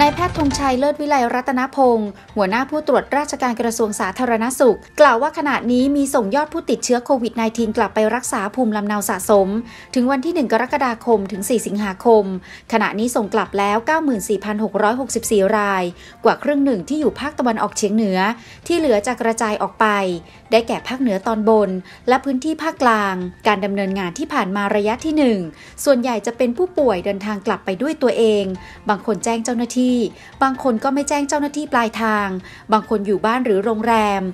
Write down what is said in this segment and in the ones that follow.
นายแพทย์ธงชัยเลิศวิไลรัตนพงศ์หัวหน้าผู้ตรวจราชการกระทรวงสาธารณสุข กล่าวว่าขณะนี้มีส่งยอดผู้ติดเชื้อโควิด -19 กลับไปรักษาภูมิลำเนาสะสม ถึงวันที่ 1 กรกฎาคมถึง 4 สิงหาคม ขณะนี้ส่งกลับแล้ว 94,664 ราย กว่าครึ่งหนึ่งที่อยู่ภาคตะวันออกเฉียงเหนือ ที่เหลือจะกระจายออกไป ได้แก่ภาคเหนือตอนบน และพื้นที่ภาคกลางการดำเนินงานที่ผ่านมาระยะที่ 1 ส่วนใหญ่จะเป็นผู้ป่วยเดินทางกลับไปด้วยตัวเอง บางคนแจ้งเจ้าหน้าที่ที่บางคนก็ไม่แจ้งเจ้าหน้าที่ปลายทาง บางคนอยู่บ้านหรือโรงแรม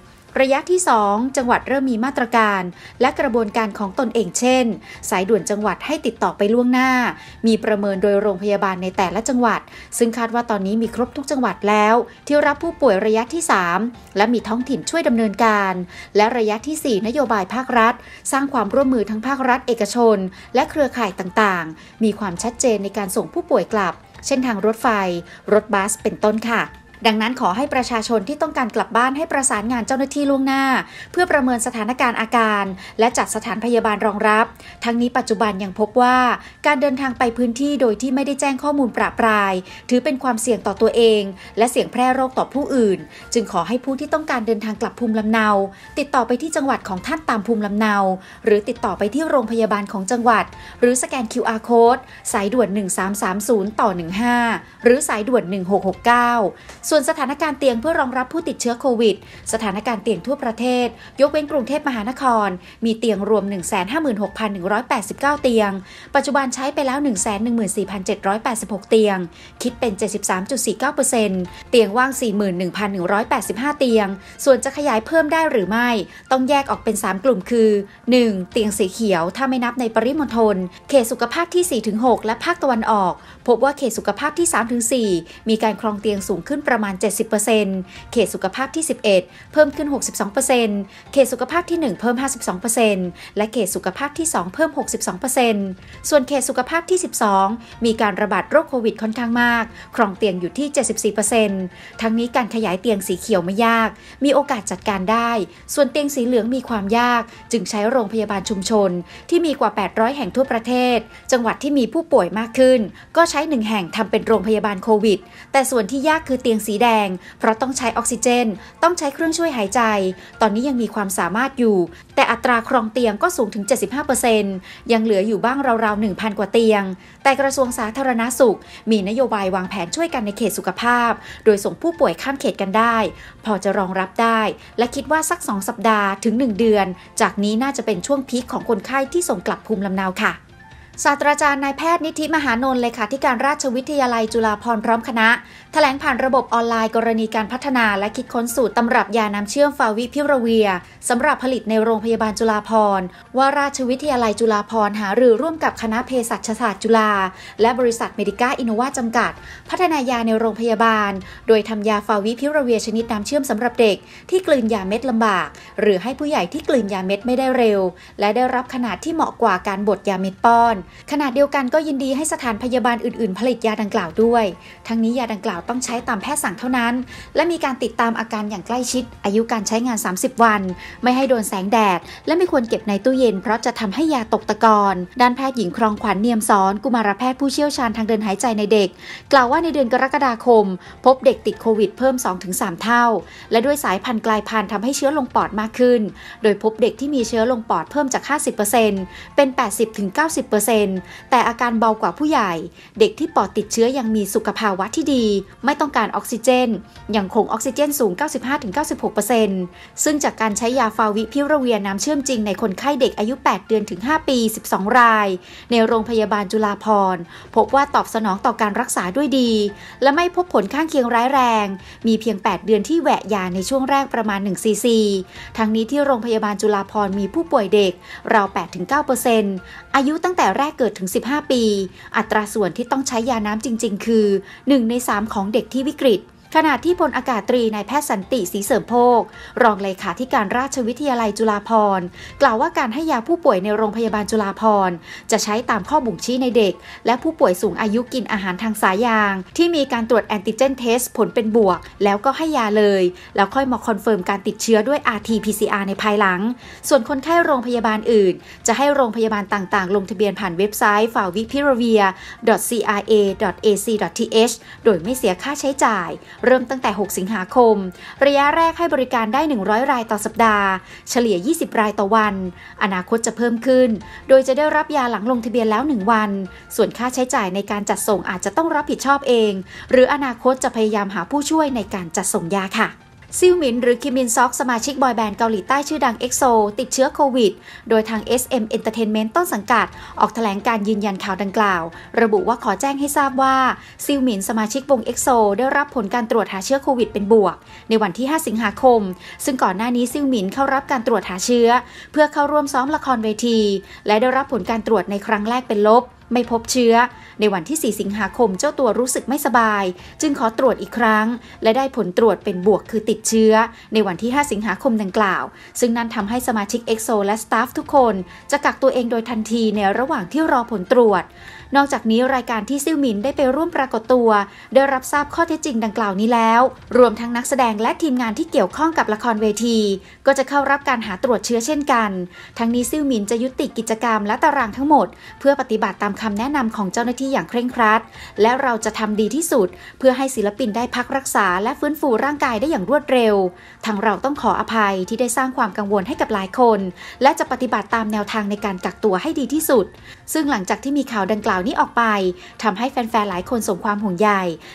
ระยะที่2จังหวัดเริ่มมีมาตรการ และกระบวนการของตนเองเช่น สายด่วนจังหวัดให้ติดต่อไปล่วงหน้า มีประเมินโดยโรงพยาบาลในแต่ละจังหวัด ซึ่งคาดว่าตอนนี้มีครบทุกจังหวัดแล้ว ที่รับผู้ป่วยระยะที่ 3 และมีท้องถิ่นช่วยดำเนินการ และระยะที่ 4 นโยบายภาครัฐ สร้างความร่วมมือทั้งภาครัฐเอกชน และเครือข่ายต่างๆ มีความชัดเจนในการส่งผู้ป่วยกลับเช่นทางรถไฟ รถบัส เป็นต้นค่ะดังนั้นขอให้ประชาชนที่ต้องการกลับบ้านให้ประสานงานเจ้าหน้าที่ล่วงหน้า เพื่อประเมินสถานการณ์อาการและจัดสถานพยาบาลรองรับ ทั้งนี้ปัจจุบันยังพบว่าการเดินทางไปพื้นที่โดยที่ไม่ได้แจ้งข้อมูลประปราย ถือเป็นความเสี่ยงต่อตัวเอง และเสี่ยงแพร่โรคต่อผู้อื่น จึงขอให้ผู้ที่ต้องการเดินทางกลับภูมิลำเนาติดต่อไปที่จังหวัดของท่านตามภูมิลำเนาหรือติดต่อไปที่โรงพยาบาลของจังหวัด หรือสแกน QR code สายด่วน 1330ต่อ15หรือสายด่วน1669ส่วนสถานการณ์เตียงเพื่อรองรับผู้ติดเชื้อโควิด สถานการณ์เตียงทั่วประเทศ ยกเว้นกรุงเทพมหานคร มีเตียงรวม 156,189 เตียง ปัจจุบันใช้ไปแล้ว 114,786 เตียง คิดเป็น 73.49%เตียงว่าง 41,185 เตียง ส่วนจะขยายเพิ่มได้หรือไม่ ต้องแยกออกเป็น 3 กลุ่มคือ 1. เตียงสีเขียวถ้าไม่นับในปริมณฑลเขตสุขภาพที่4-6และภาคตะวันออก พบว่าเขตสุขภาพที่3-4มีการครองเตียงสูงขึ้นประประมาณ 70%เขตสุขภาพที่ 11 เพิ่มขึ้น62%เขตสุขภาพที่ 1 เพิ่ม 52%และเขตสุขภาพที่ 2 เพิ่ม 62%ส่วนเขตสุขภาพที่ 12 มีการระบาดโรคโควิดค่อนข้างมาก ครองเตียงอยู่ที่ 74%ทั้งนี้การขยายเตียงสีเขียวไม่ยาก มีโอกาสจัดการได้ ส่วนเตียงสีเหลืองมีความยาก จึงใช้โรงพยาบาลชุมชน ที่มีกว่า 800 แห่งทั่วประเทศ จังหวัดที่มีผู้ป่วยมากขึ้น ก็ใช้หนึ่งแห่งทำเป็นโรงพยาบาลโควิด แต่ส่วนที่ยากคือเตียงีแดง เพราะต้องใช้ออกซิเจน ต้องใช้เครื่องช่วยหายใจ ตอนนี้ยังมีความสามารถอยู่ แต่อัตราครองเตียงก็สูงถึง 75%ยังเหลืออยู่บ้างราวๆ 1,000 กว่าเตียง แต่กระทรวงสาธารณาสุข มีนโยบายวางแผนช่วยกันในเขตสุขภาพ โดยส่งผู้ป่วยข้ามเขตกันได้ พอจะรองรับได้ และคิดว่าสัก 2 สัปดาห์ถึง 1 เดือน จากนี้น่าจะเป็นช่วงพีคของคนไข้ที่ส่งกลับภูมิลำเนาค่ะศาสตราจารย์นายแพทย์นิธิมหานนท์เลยค่ะที่การราชวิทยาลัยจุฬาภรณ์พร้อมคณะถแถลงผ่านระบบออนไลน์กรณีการพัฒนาและคิดค้นสูตร ตำรับยาน้ำเชื่อมฟาวิพิราเวียสำหรับผลิตในโรงพยาบาลจุฬาภรณ์ว่าราชวิทยาลัยจุฬาภรณ์หารือร่วมกับคณะเภสัชศาสตร์จุฬาและบริษัทเมดิก้าอินโนวาจำกัด พัฒนายาในโรงพยาบาล โดยทำยาฟาวิพิราเวียชนิดน้ำเชื่อมสำหรับเด็ก ที่กลืนยาเม็ดลำบาก หรือให้ผู้ใหญ่ที่กลืนยาเม็ดไม่ได้เร็ว และได้รับขนาดที่เหมาะกว่าการบดยาเม็ดป้อนขณะเดียวกันก็ยินดีให้สถานพยาบาลอื่นๆ ผลิตยาดังกล่าวด้วย ทั้งนี้ยาดังกล่าวต้องใช้ตามแพทย์สั่งเท่านั้น และมีการติดตามอาการอย่างใกล้ชิดอายุการใช้งาน 30 วัน ไม่ให้โดนแสงแดด และไม่ควรเก็บในตู้เย็นเพราะจะทำให้ยาตกตะกอนด้านแพทย์หญิงครองขวัญเนียมสอน กุมารแพทย์ผู้เชี่ยวชาญทางเดินหายใจในเด็ก กล่าวว่าในเดือนกรกฎาคมพบเด็กติดโควิดเพิ่ม2-3เท่า และด้วยสายพันธุ์กลายพันธุ์ทำให้เชื้อลงปอดมากขึ้น โดยพบเด็กที่มีเชื้อลงปอดเพิ่มจาก 50%เป็น80-90%็นแต่อาการเบากว่าผู้ใหญ่ เด็กที่ปอดติดเชื้อยังมีสุขภาวะที่ดี ไม่ต้องการออกซิเจน ยังคงออกซิเจนสูง 95-96%ซึ่งจากการใช้ยาฟาวิพิราเวียน้ำเชื่อมจริงในคนไข้เด็กอายุ 8 เดือนถึง 5 ปี 12 ราย ในโรงพยาบาลจุฬาภรณ์พบว่าตอบสนองต่อการรักษาด้วยดี และไม่พบผลข้างเคียงร้ายแรง มีเพียง 8 เดือนที่แหวะยาในช่วงแรกประมาณ1ซีซีทั้งนี้ที่โรงพยาบาลจุฬาภรณ์มีผู้ป่วยเด็กราว 8-9%อายุตั้งแต่แรกกเกิดถึง 15 ปี อัตราส่วนที่ต้องใช้ยาน้ำจริง ๆ คือ 1 ใน 3 ของเด็กที่วิกฤตขณะที่พลอากาศตรีนายแพทย์สันติ สีเสริมโภค รองเลขาธิการราชวิทยาลัยจุฬาภร์กล่าวว่าการให้ยาผู้ป่วยในโรงพยาบาลจุฬาภร์จะใช้ตามข้อบ่งชี้ในเด็ก และผู้ป่วยสูงอายุกินอาหารทางสายยาง ที่มีการตรวจแอนติเจนเทสผลเป็นบวก แล้วก็ให้ยาเลย แล้วค่อยมาคอนเฟิร์มการติดเชื้อด้วย rt-pcr ในภายหลัง ส่วนคนไข้โรงพยาบาลอื่น จะให้โรงพยาบาลต่างๆลงทะเบียนผ่านเว็บไซต์ f a v i p i r a v i r cra ac th โดยไม่เสียค่าใช้จ่ายเริ่มตั้งแต่ 6 สิงหาคม ระยะแรกให้บริการได้ 100 รายต่อสัปดาห์ เฉลี่ย 20 รายต่อวัน อนาคตจะเพิ่มขึ้น โดยจะได้รับยาหลังลงทะเบียนแล้ว 1 วัน ส่วนค่าใช้จ่ายในการจัดส่งอาจจะต้องรับผิดชอบเอง หรืออนาคตจะพยายามหาผู้ช่วยในการจัดส่งยาค่ะซิวหมินหรือคิมมินซอกสมาชิก บอยแบนด์เกาหลีใต้ชื่อดังเอ็กโซติดเชื้อโควิด โดยทาง SM Entertainment ต้นสังกัด ออกแถลงการยืนยันข่าวดังกล่าว ระบุว่าขอแจ้งให้ทราบว่าซิวหมินสมาชิกวงเอ็กโซได้รับผลการตรวจหาเชื้อโควิดเป็นบวก ในวันที่ 5 สิงหาคม ซึ่งก่อนหน้านี้ซิวหมินเข้ารับการตรวจหาเชื้อ เพื่อเข้าร่วมซ้อมละครเวที และได้รับผลการตรวจในครั้งแรกเป็นลบไม่พบเชื้อ ในวันที่ 4 สิงหาคมเจ้าตัวรู้สึกไม่สบาย จึงขอตรวจอีกครั้ง และได้ผลตรวจเป็นบวกคือติดเชื้อ ในวันที่ 5 สิงหาคมดังกล่าว ซึ่งนั่นทำให้สมาชิก EXO และสตาฟทุกคน จะกักตัวเองโดยทันทีในระหว่างที่รอผลตรวจนอกจากนี้รายการที่ซิลวหมินได้ไปร่วมปรากฏตัว ได้รับทราบข้อเท็จจริงดังกล่าวนี้แล้ว รวมทั้งนักแสดงและทีมงานที่เกี่ยวข้องกับละครเวที ก็จะเข้ารับการหาตรวจเชื้อเช่นกัน ทั้งนี้ซิลวหมินจะยุติกิจกรรมและตารางทั้งหมดเพื่อปฏิบัติตามคำแนะนำของเจ้าหน้าที่อย่างเคร่งครัดและเราจะทำดีที่สุด เพื่อให้ศิลปินได้พักรักษาและฟื้นฟูร่างกายได้อย่างรวดเร็วทางเราต้องขออภัยที่ได้สร้างความกังวลให้กับหลายคน และจะปฏิบัติตามแนวทางในการกักตัวให้ดีที่สุด ซึ่งหลังจากที่มีข่าวดังกล่าวาวนี้ออกไป ทำให้แฟนๆ หลายคนสมความห่วงใย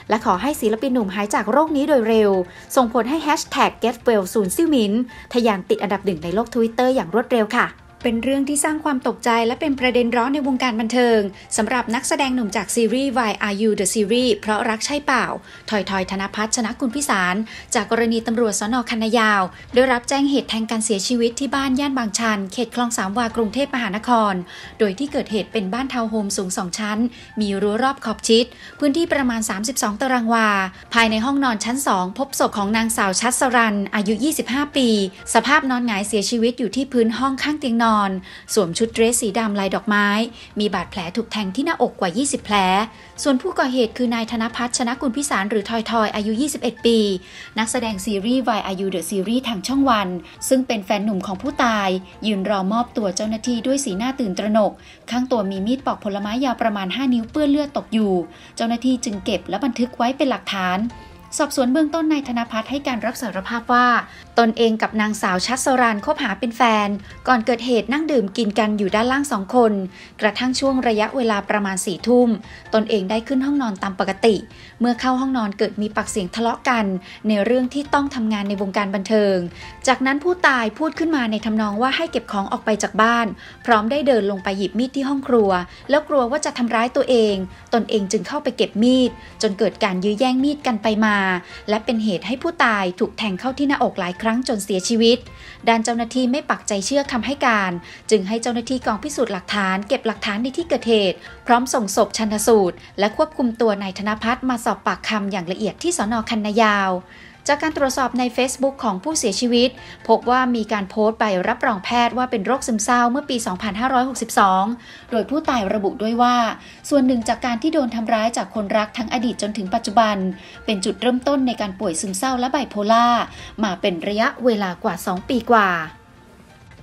และขอให้ศิลปินหนุ่มหายจากโรคนี้โดยเร็ว ส่งผลให้แฮชแท็ก get well ซูนซิมินทะยานติดอันดับหนึ่งในโลกทวิตเตอร์อย่างรวดเร็วค่ะเป็นเรื่องที่สร้างความตกใจและเป็นประเด็นร้อนในวงการบันเทิงสำหรับนักแสดงหนุ่มจากซีรีส์ Why Are You The Series เพราะรักใช่เปล่า ถอยถอยธนพัฒชนะกุลพิสารจากกรณีตำรวจสนคันยาว ได้รับแจ้งเหตุแทงการเสียชีวิตที่บ้านย่านบางชัน เขตคลองสามวากรุงเทพมหานคร โดยที่เกิดเหตุเป็นบ้านทาวน์โฮมสูงสองชั้น มีรั้วรอบขอบชิด พื้นที่ประมาณ 32 ตารางวา ภายในห้องนอนชั้น2พบศพของนางสาวชัดสรันอายุ 25 ปี สภาพนอนหงายเสียชีวิตอยู่ที่พื้นห้องข้างเตียงนอนอนสวมชุดเดรสสีดำลายดอกไม้ มีบาดแผลถูกแทงที่หน้าอกกว่า 20 แผล ส่วนผู้ก่อเหตุคือนายธนพัฒน์ชนะกุลพิสารหรือทอยทอย อายุ 21 ปี นักแสดงซีรีส์วอายุเดอะซีรีส์ทางช่องวัน ซึ่งเป็นแฟนหนุ่มของผู้ตาย ยืนรอมอบตัวเจ้าหน้าที่ด้วยสีหน้าตื่นตระหนก ข้างตัวมีมีดปอกผลไม้ยาวประมาณ 5 นิ้วเปื้อนเลือดตกอยู่ เจ้าหน้าที่จึงเก็บและบันทึกไว้เป็นหลักฐานสอบสวนเบื้องต้นนายธนพัฒน์ให้การรับสารภาพว่า ตนเองกับนางสาวชัดสรานคบหาเป็นแฟน ก่อนเกิดเหตุนั่งดื่มกินกันอยู่ด้านล่างสองคน กระทั่งช่วงระยะเวลาประมาณสี่ทุ่ม ตนเองได้ขึ้นห้องนอนตามปกติ เมื่อเข้าห้องนอนเกิดมีปากเสียงทะเลาะกัน ในเรื่องที่ต้องทำงานในวงการบันเทิง จากนั้นผู้ตายพูดขึ้นมาในทำนองว่าให้เก็บของออกไปจากบ้าน พร้อมได้เดินลงไปหยิบมีดที่ห้องครัว แล้วกลัวว่าจะทำร้ายตัวเอง ตนเองจึงเข้าไปเก็บมีดจนเกิดการยื้อแย่งมีดกันไปมาและเป็นเหตุให้ผู้ตายถูกแทงเข้าที่หน้าอกหลายครั้งจนเสียชีวิต ด้านเจ้าหน้าที่ไม่ปักใจเชื่อคำให้การ จึงให้เจ้าหน้าที่กองพิสูจน์หลักฐานเก็บหลักฐานในที่เกิดเหตุ พร้อมส่งศพชันสูตร และควบคุมตัวนายธนพัฒน์มาสอบปากคำอย่างละเอียดที่สอนอคันนายาวจากการตรวจสอบใน Facebook ของผู้เสียชีวิต พบว่ามีการโพสต์ใบรับรองแพทย์ว่าเป็นโรคซึมเศร้าเมื่อปี 2562 โดยผู้ตายระบุด้วยว่า ส่วนหนึ่งจากการที่โดนทำร้ายจากคนรักทั้งอดีตจนถึงปัจจุบัน เป็นจุดเริ่มต้นในการป่วยซึมเศร้าและไบโพล่ามาเป็นระยะเวลากว่า 2 ปีกว่า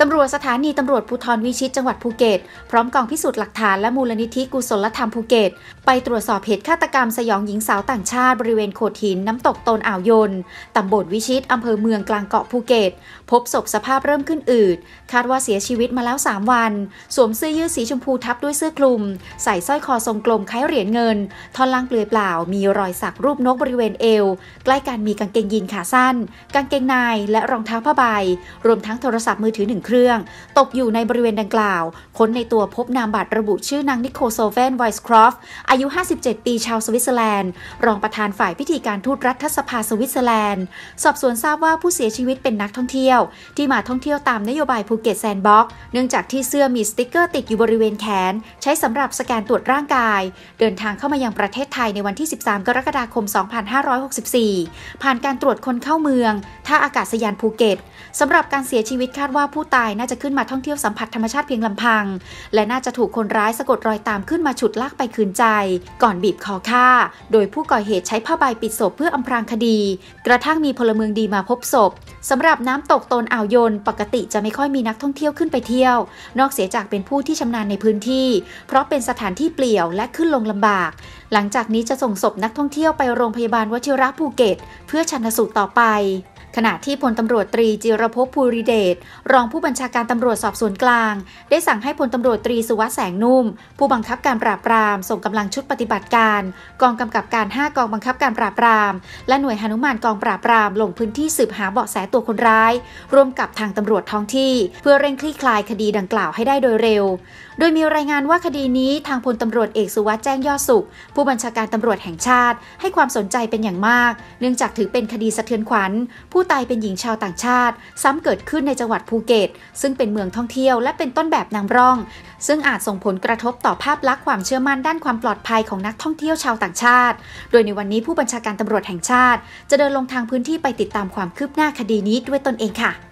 ตำรวจสถานีตำรวจภูธรวิชิตจังหวัดภูเก็ต พร้อมกองพิสูจน์หลักฐานและมูลนิธิกุศลธรรมภูเก็ต ไปตรวจสอบเหตุฆาตกรรมสยองหญิงสาวต่างชาติบริเวณโขดหินน้ำตกตนอ่าวยนตำบลวิชิตอำเภอเมืองกลางเกาะภูเก็ต พบศพสภาพเริ่มขึ้นอืดคาดว่าเสียชีวิตมาแล้ว3วันสวมเสื้อยืดสีชมพูทับด้วยเสื้อคลุม ใส่สร้อยคอทรงกลมคล้ายเหรียญเงิน ท่อนล่างเปลือยเปล่ามีรอยสักรูปนกบริเวณเอว ใกล้กันมีกางเกงยีนขาสั้น กางเกงในและรองเท้าผ้าใบรวมทั้งโทรศัพท์มือถือหนึ่งเคครื่องตกอยู่ในบริเวณดังกล่าว ค้นในตัวพบนามบัตรระบุชื่อนางนิโคโซเฟนไวส์ครอฟอายุ 57 ปีชาวสวิตเซอร์แลนด์ รองประธานฝ่ายพิธีการทูตรัฐสภาสวิตเซอร์แลนด์ สอบสวนทราบว่าผู้เสียชีวิตเป็นนักท่องเที่ยว ที่มาท่องเที่ยวตามนโยบายภูเก็ตแซนด์บ็อก เนื่องจากที่เสื้อมีสติกเกอร์ติดอยู่บริเวณแขน ใช้สำหรับสแกนตรวจร่างกาย เดินทางเข้ามายังประเทศไทยในวันที่ 13 กรกฎาคม 2564 ผ่านการตรวจคนเข้าเมืองท่าอากาศยานภูเก็ตสำหรับการเสียชีวิตคาดว่าผู้ตายายน่าจะขึ้นมาท่องเที่ยวสัมผัสธรรมชาติเพียงลำพัง และน่าจะถูกคนร้ายสะกดรอยตามขึ้นมาฉุดลากไปคืนใจ ก่อนบีบคอฆ่า โดยผู้ก่อเหตุใช้ผ้าใบปิดศพเพื่ออำพรางคดี กระทั่งมีพลเมืองดีมาพบศพสำหรับน้ำตกตนอ่าวยนปกติจะไม่ค่อยมีนักท่องเที่ยวขึ้นไปเที่ยว นอกเสียจากเป็นผู้ที่ชำนาญในพื้นที่ เพราะเป็นสถานที่เปลี่ยวและขึ้นลงลำบาก หลังจากนี้จะส่งศพนักท่องเที่ยวไปโรงพยาบาลวชิระภูเก็ต เพื่อชันสูตรต่อไปขณะที่พลตำรวจตรีจิรภพภูริเดชรองผู้บัญชาการตำรวจสอบสวนกลาง ได้สั่งให้พลตำรวจตรีสุวัสด์แสงนุ่ม ผู้บังคับการปราบปรามส่งกำลังชุดปฏิบัติการ กองกำกับการ5กองบังคับการปราบปราม และหน่วยหนุมานกองปราบปรามลงพื้นที่สืบหาเบาะแสตัวคนร้ายร่วมกับทางตำรวจท้องที่ เพื่อเร่งคลี่คลายคดีดังกล่าวให้ได้โดยเร็ว โดยมีรายงานว่าคดีนี้ทางพลตำรวจเอกสุวัสด์แจ้งยอดสุข ผู้บัญชาการตำรวจแห่งชาติให้ความสนใจเป็นอย่างมาก เนื่องจากถือเป็นคดีสะเทือนขวัญผู้ผู้ตายเป็นหญิงชาวต่างชาติ ซ้ำเกิดขึ้นในจังหวัดภูเก็ตซึ่งเป็นเมืองท่องเที่ยวและเป็นต้นแบบนำร่อง ซึ่งอาจส่งผลกระทบต่อภาพลักษณ์ความเชื่อมั่นด้านความปลอดภัยของนักท่องเที่ยวชาวต่างชาติ โดยในวันนี้ผู้บัญชาการตำรวจแห่งชาติ จะเดินลงทางพื้นที่ไปติดตามความคืบหน้าคดีนี้ด้วยตนเองค่ะ